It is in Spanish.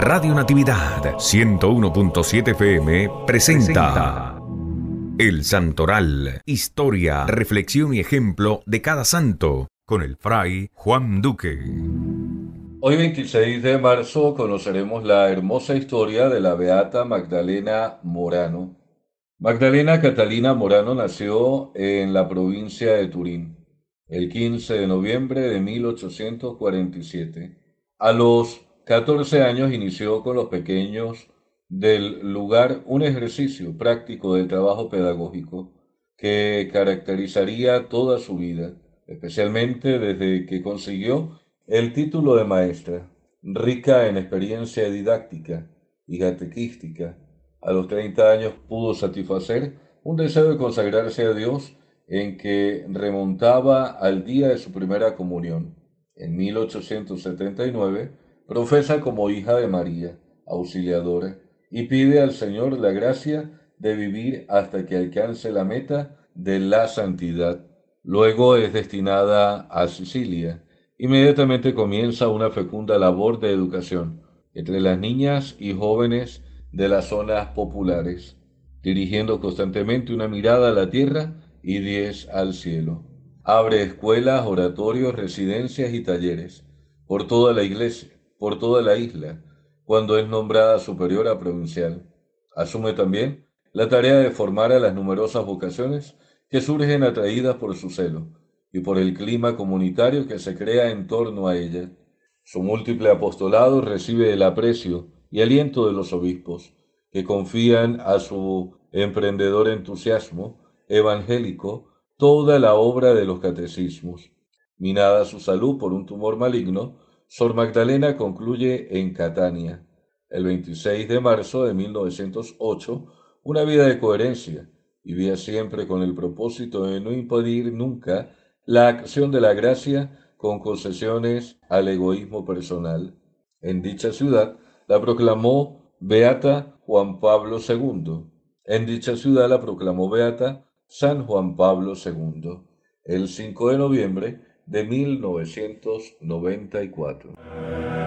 Radio Natividad 101.7 FM presenta El Santoral, historia, reflexión y ejemplo de cada santo, con el fray Juan Duque. Hoy 26 de marzo conoceremos la hermosa historia de la beata Magdalena Morano. Magdalena Catalina Morano nació en la provincia de Turín el 15 de noviembre de 1847. A los 14 años inició con los pequeños del lugar un ejercicio práctico de trabajo pedagógico que caracterizaría toda su vida, especialmente desde que consiguió el título de maestra, rica en experiencia didáctica y catequística. A los 30 años pudo satisfacer un deseo de consagrarse a Dios en que remontaba al día de su primera comunión. En 1879, profesa como hija de María, auxiliadora, y pide al Señor la gracia de vivir hasta que alcance la meta de la santidad. Luego es destinada a Sicilia. Inmediatamente comienza una fecunda labor de educación entre las niñas y jóvenes de las zonas populares, dirigiendo constantemente una mirada a la tierra y diez al cielo. Abre escuelas, oratorios, residencias y talleres por toda la iglesia por toda la isla. Cuando es nombrada superiora provincial, asume también la tarea de formar a las numerosas vocaciones que surgen atraídas por su celo y por el clima comunitario que se crea en torno a ella. Su múltiple apostolado recibe el aprecio y aliento de los obispos, que confían a su emprendedor entusiasmo evangélico toda la obra de los catecismos. Minada su salud por un tumor maligno, Sor Magdalena concluye en Catania, el 26 de marzo de 1908, una vida de coherencia. Vivía siempre con el propósito de no impedir nunca la acción de la gracia con concesiones al egoísmo personal. En dicha ciudad la proclamó Beata Juan Pablo II. En dicha ciudad la proclamó Beata San Juan Pablo II. El 5 de noviembre de 1994.